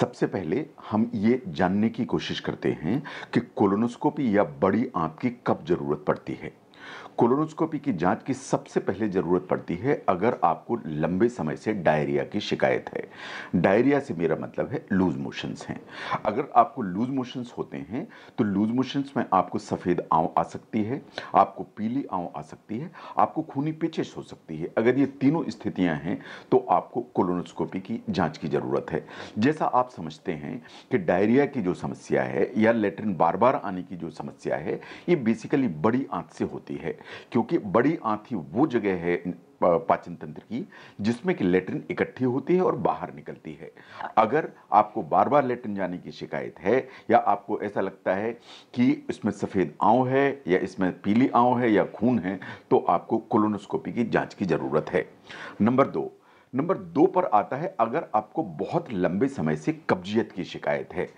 सबसे पहले हम ये जानने की कोशिश करते हैं कि कोलोनोस्कोपी या बड़ी आँख की कब ज़रूरत पड़ती है कोलोनोस्कोपी की जांच की सबसे पहले ज़रूरत पड़ती है अगर आपको लंबे समय से डायरिया की शिकायत है डायरिया से मेरा मतलब है लूज मोशंस हैं अगर आपको लूज मोशंस होते हैं तो लूज मोशंस में आपको सफ़ेद आँव आ सकती है आपको पीली आँव आ सकती है आपको खूनी पेचिश हो सकती है अगर ये तीनों स्थितियाँ हैं तो आपको कोलोनोस्कोपी की जाँच की ज़रूरत है जैसा आप समझते हैं कि डायरिया की जो समस्या है या लेटरिन बार बार आने की जो समस्या है ये बेसिकली बड़ी आँख से होती है क्योंकि बड़ी आंथी वो जगह है पाचन तंत्र की जिसमें कि लेटरिन इकट्ठी होती है और बाहर निकलती है अगर आपको बार बार लेटरिन जाने की शिकायत है या आपको ऐसा लगता है कि इसमें सफ़ेद आँव है या इसमें पीली आँव है या खून है तो आपको कोलोनोस्कोपी की जांच की ज़रूरत है नंबर दो नंबर दो पर आता है अगर आपको बहुत लंबे समय से कब्जियत की शिकायत है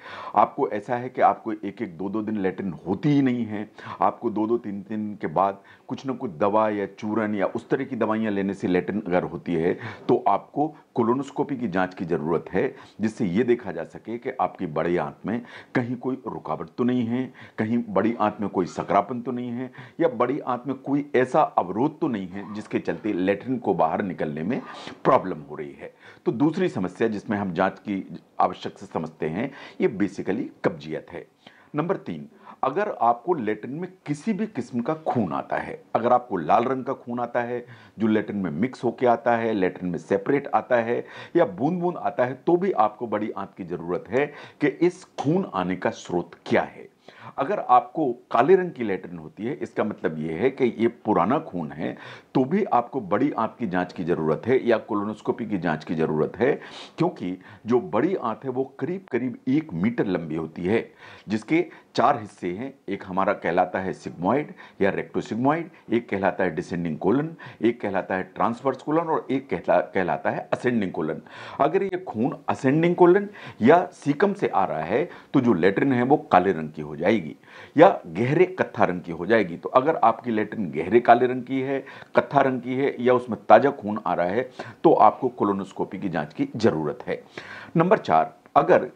आपको ऐसा है कि आपको एक एक दो दो दिन लेटिन होती ही नहीं है आपको दो दो तीन दिन के बाद कुछ ना कुछ दवा या चूरन या उस तरह की दवाइयाँ लेने से लेटिन अगर होती है तो आपको कोलोनोस्कोपी की जाँच की ज़रूरत है जिससे ये देखा जा सके कि आपकी बड़ी आँत में कहीं कोई रुकावट तो नहीं है कहीं बड़ी आँत में कोई सकरापन तो नहीं है या बड़ी आँत में कोई ऐसा अवरोध तो नहीं है जिसके चलते लेटरिन को बाहर निकलने में प्रॉब्लम प्रॉब्लम हो रही है तो दूसरी समस्या जिसमें हम जांच की आवश्यक से समझते हैं ये बेसिकली कब्जियत है नंबर तीन अगर आपको लेटिन में किसी भी किस्म का खून आता है अगर आपको लाल रंग का खून आता है जो लेटिन में मिक्स होकर आता है लेटिन में सेपरेट आता है या बूंद बूंद आता है तो भी आपको बड़ी आंत की ज़रूरत है कि इस खून आने का स्रोत क्या है अगर आपको काले रंग की लेटरिन होती है इसका मतलब यह है कि ये पुराना खून है तो भी आपको बड़ी आंत की जांच की ज़रूरत है या कोलोनोस्कोपी की जांच की ज़रूरत है क्योंकि जो बड़ी आंत है वो करीब करीब एक मीटर लंबी होती है जिसके चार हिस्से हैं एक हमारा कहलाता है सिग्मोइड या रेक्टोसिग्मोइड एक कहलाता है डिसेंडिंग कोलन एक कहलाता है ट्रांसवर्स कोलन और एक कहला कहलाता है असेंडिंग कोलन अगर ये खून असेंडिंग कोलन या सीकम से आ रहा है तो जो लेटरिन है वो काले रंग की हो जाएगी जाएगी या गहरे कत्था रंग की हो जाएगी तो अगर आपकी लेटरिन गहरे काले रंग की है कत्था रंग की है या उसमें ताज़ा खून आ रहा है तो आपको कोलोनोस्कोपी की जांच की ज़रूरत है नंबर चार अगर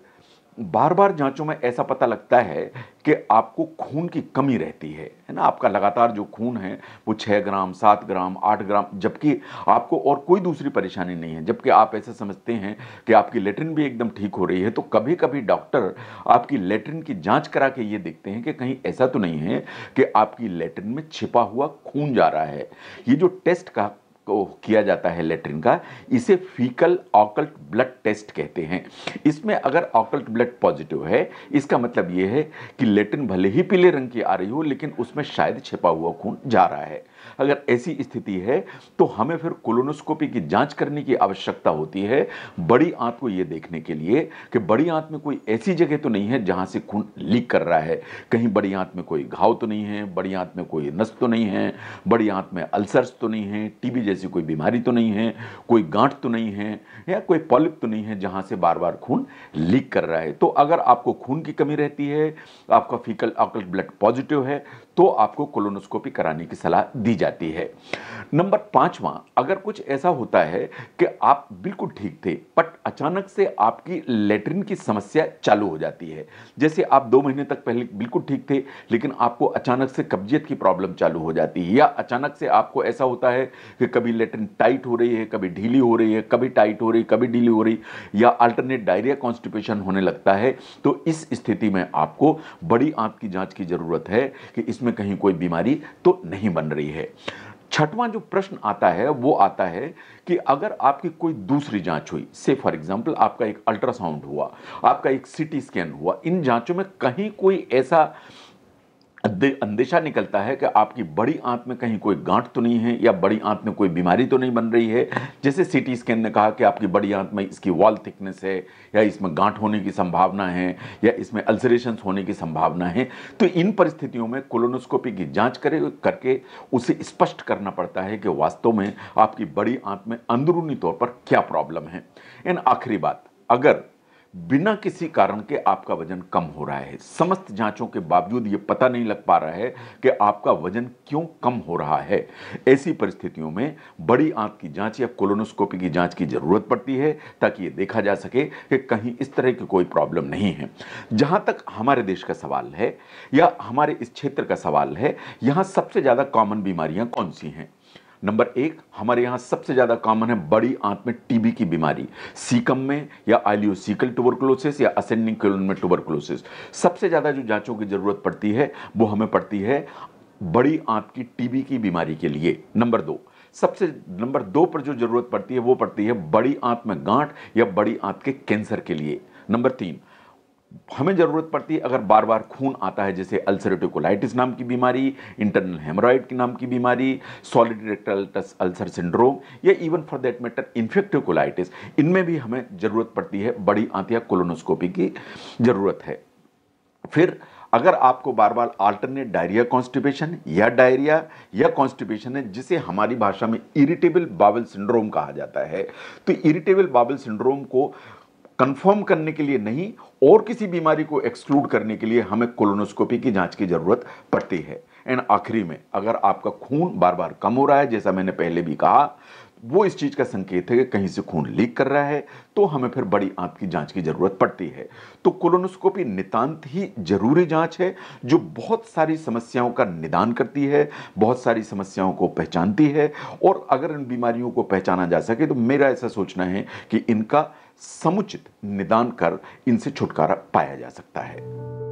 बार बार जांचों में ऐसा पता लगता है कि आपको खून की कमी रहती है है ना आपका लगातार जो खून है वो छः ग्राम सात ग्राम आठ ग्राम जबकि आपको और कोई दूसरी परेशानी नहीं है जबकि आप ऐसे समझते हैं कि आपकी लेटरिन भी एकदम ठीक हो रही है तो कभी कभी डॉक्टर आपकी लेटरिन की जांच करा के ये देखते हैं कि कहीं ऐसा तो नहीं है कि आपकी लेटरिन में छिपा हुआ खून जा रहा है ये जो टेस्ट का को किया जाता है लेटरिन का इसे फीकल ऑकल्ट ब्लड टेस्ट कहते हैं इसमें अगर ऑकल्ट ब्लड पॉजिटिव है इसका मतलब ये है कि लेटरिन भले ही पीले रंग की आ रही हो लेकिन उसमें शायद छिपा हुआ खून जा रहा है अगर ऐसी स्थिति है तो हमें फिर कोलोनोस्कोपी की जांच करने की आवश्यकता होती है बड़ी आंत को यह देखने के लिए कि बड़ी आंत में कोई ऐसी जगह तो नहीं है जहां से खून लीक कर रहा है कहीं बड़ी आंत में कोई घाव तो नहीं है बड़ी आंत में कोई नस तो नहीं है बड़ी आंत में अल्सर्स तो नहीं है टीबी जैसी कोई बीमारी तो नहीं है कोई गांठ तो नहीं है या कोई पॉलिप तो नहीं है जहां से बार बार खून लीक कर रहा है तो अगर आपको खून की कमी रहती है आपका फीकल ब्लड पॉजिटिव है तो आपको कोलोनोस्कोपी कराने की सलाह दी जाती है नंबर पांचवा अगर कुछ ऐसा होता है कि आप बिल्कुल ठीक थे बट अचानक से आपकी लेटरिन की समस्या चालू हो जाती है जैसे आप दो महीने तक पहले बिल्कुल ठीक थे लेकिन आपको अचानक से कब्जियत की प्रॉब्लम चालू हो जाती है या अचानक से आपको ऐसा होता है कि कभी लेटरिन टाइट हो रही है कभी ढीली हो रही है कभी टाइट हो रही कभी ढीली हो रही या अल्टरनेट डायरिया कॉन्स्टिपेशन होने लगता है तो इस स्थिति में आपको बड़ी आंत की जाँच की ज़रूरत है कि इस इसमें कहीं कोई बीमारी तो नहीं बन रही है छठवां जो प्रश्न आता है वो आता है कि अगर आपकी कोई दूसरी जांच हुई से फॉर एग्जांपल आपका एक अल्ट्रासाउंड हुआ आपका एक सीटी स्कैन हुआ इन जांचों में कहीं कोई ऐसा अंदेशा निकलता है कि आपकी बड़ी आंत में कहीं कोई गांठ तो नहीं है या बड़ी आंत में कोई बीमारी तो नहीं बन रही है जैसे सीटी स्कैन ने कहा कि आपकी बड़ी आंत में इसकी वॉल थिकनेस है या इसमें गांठ होने की संभावना है या इसमें अल्सरेशन होने की संभावना है तो इन परिस्थितियों में कोलोनोस्कोपी की जाँच करे करके उसे स्पष्ट करना पड़ता है कि वास्तव में आपकी बड़ी आंत में अंदरूनी तौर पर क्या प्रॉब्लम है एंड आखिरी बात अगर बिना किसी कारण के आपका वजन कम हो रहा है समस्त जांचों के बावजूद ये पता नहीं लग पा रहा है कि आपका वजन क्यों कम हो रहा है ऐसी परिस्थितियों में बड़ी आंत की जांच या कोलोनोस्कोपी की जांच की ज़रूरत पड़ती है ताकि ये देखा जा सके कि कहीं इस तरह की कोई प्रॉब्लम नहीं है जहाँ तक हमारे देश का सवाल है या हमारे इस क्षेत्र का सवाल है यहाँ सबसे ज़्यादा कॉमन बीमारियाँ कौन सी हैं नंबर एक हमारे यहाँ सबसे ज़्यादा कॉमन है बड़ी आंत में टीबी की बीमारी सीकम में या आइलियोसिकल टूबरकुलोसिस या असेंडिंग क्लोन में टूबरकुलोसिस सबसे ज़्यादा जो जांचों की ज़रूरत पड़ती है वो हमें पड़ती है बड़ी आंत की टीबी की बीमारी के लिए नंबर दो सबसे नंबर दो पर जो ज़रूरत पड़ती है वो पड़ती है बड़ी आंत में गांठ या बड़ी आंत के कैंसर के लिए नंबर तीन हमें ज़रूरत पड़ती है अगर बार बार खून आता है जैसे अल्सरेटिव कोलाइटिस नाम की बीमारी इंटरनल हेमोराइड की नाम की बीमारी सॉलिड रेक्टल अल्सर सिंड्रोम या even for that matter infective colitis इनमें भी हमें ज़रूरत पड़ती है बड़ी आंतिया कोलोनोस्कोपी की ज़रूरत है फिर अगर आपको बार बार आल्टरनेट डायरिया कॉन्स्टिपेशन या डायरिया या कॉन्स्टिपेशन है जिसे हमारी भाषा में इरिटेबल बावल सिंड्रोम कहा जाता है तो इरिटेबल बावल सिंड्रोम को कंफर्म करने के लिए नहीं और किसी बीमारी को एक्सक्लूड करने के लिए हमें कोलोनोस्कोपी की जांच की ज़रूरत पड़ती है एंड आखिरी में अगर आपका खून बार बार कम हो रहा है जैसा मैंने पहले भी कहा वो इस चीज़ का संकेत है कि कहीं से खून लीक कर रहा है तो हमें फिर बड़ी आंत की जांच की ज़रूरत पड़ती है तो कोलोनोस्कोपी नितांत ही जरूरी जांच है जो बहुत सारी समस्याओं का निदान करती है बहुत सारी समस्याओं को पहचानती है और अगर इन बीमारियों को पहचाना जा सके तो मेरा ऐसा सोचना है कि इनका समुचित निदान कर इनसे छुटकारा पाया जा सकता है